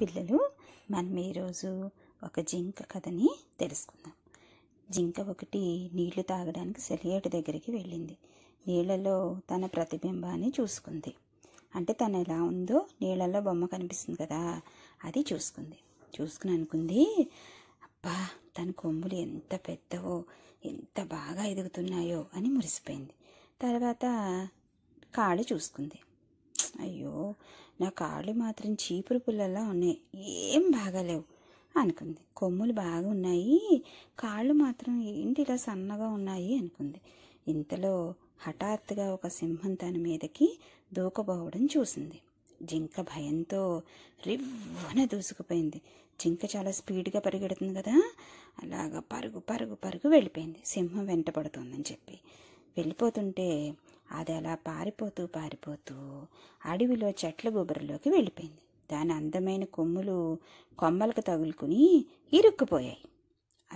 పిల్లలు మనం ఈరోజు ఒక జింక కథని తెలుసుకుందాం జింక ఒకటి నీళ్లు తాగడానికి సెలియేటు దగ్గరికి వెళ్ళింది నీళ్ళలో తన ప్రతిబింబాన్ని చూసుకుంది అంటే తను ఎలా ఉందో నీళ్ళలో బొమ్మ కనిపిస్తుంది కదా అది చూసుకుంది చూసుకుని అనుకుంది అబ్బా తన కొమ్ములు ఎంత పెద్దవో ఎంత బాగా ఎదుగుతున్నాయో అని మురిసిపోయింది తర్వాత కాళ్ళు చూసుకుంది అయ్యో నా కాళ్ళు మాత్రం చీపురు పుల్లలా ఉన్నాయి ఏం బాగాలేవు అనుకుంది కొమ్ములు బాగా ఉన్నాయి కాళ్ళు మాత్రం ఏంటి ఇలా సన్నగా ఉన్నాయి అనుకుంది ఇంతలో హఠాత్తుగా ఒక సింహం తన మీదకి దూకబోవడం చూసింది జింక భయంతో రివ్వన దూసుకుపోయింది జింక చాలా స్పీడ్గా పరిగెడుతుంది కదా అలాగ పరుగు పరుగు పరుగు వెళ్ళిపోయింది సింహం వెంట పడుతుందని చెప్పి వెళ్ళిపోతుంటే అది అలా పారిపోతూ పారిపోతూ అడవిలో చెట్ల గుబురులోకి వెళ్ళిపోయింది దాని అందమైన కొమ్ములు కొమ్మలకు తగులుకుని ఇరుక్కుపోయాయి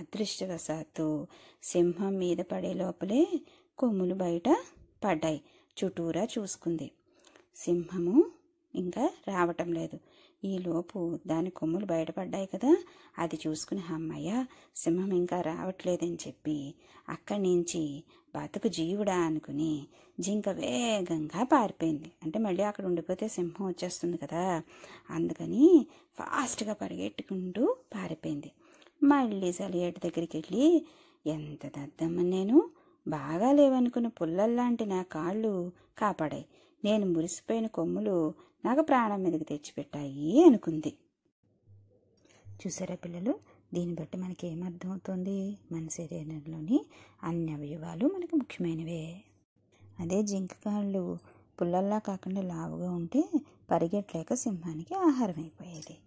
అదృష్టవశాత్తు సింహం మీద పడే లోపలే కొమ్ములు బయట పడ్డాయి చుట్టూరా చూసుకుంది సింహము ఇంకా రావటం లేదు ఈలోపు దాని కొమ్ములు బయటపడ్డాయి కదా అది చూసుకుని అమ్మయ్య సింహం ఇంకా రావట్లేదని చెప్పి అక్కడి నుంచి బతుకు జీవుడా అనుకుని జింక వేగంగా పారిపోయింది అంటే మళ్ళీ అక్కడ ఉండిపోతే సింహం వచ్చేస్తుంది కదా అందుకని ఫాస్ట్గా పరిగెట్టుకుంటూ పారిపోయింది మళ్ళీ సలియేటి దగ్గరికి వెళ్ళి ఎంత దద్దమ్మ నేను బాగా లేవనుకున్న పుల్లల్లాంటి నా కాళ్ళు కాపాడాయి నేను మురిసిపోయిన కొమ్ములు నాకు ప్రాణం మీదకి తెచ్చిపెట్టాయి అనుకుంది చూసారా పిల్లలు దీన్ని బట్టి మనకి ఏమర్థమవుతుంది మన శరీరంలోని అన్ని అవయవాలు మనకు ముఖ్యమైనవే అదే జింకకాళ్ళు పుల్లల్లా కాకుండా లావుగా ఉంటే పరిగెట్టలేక సింహానికి ఆహారం అయిపోయేది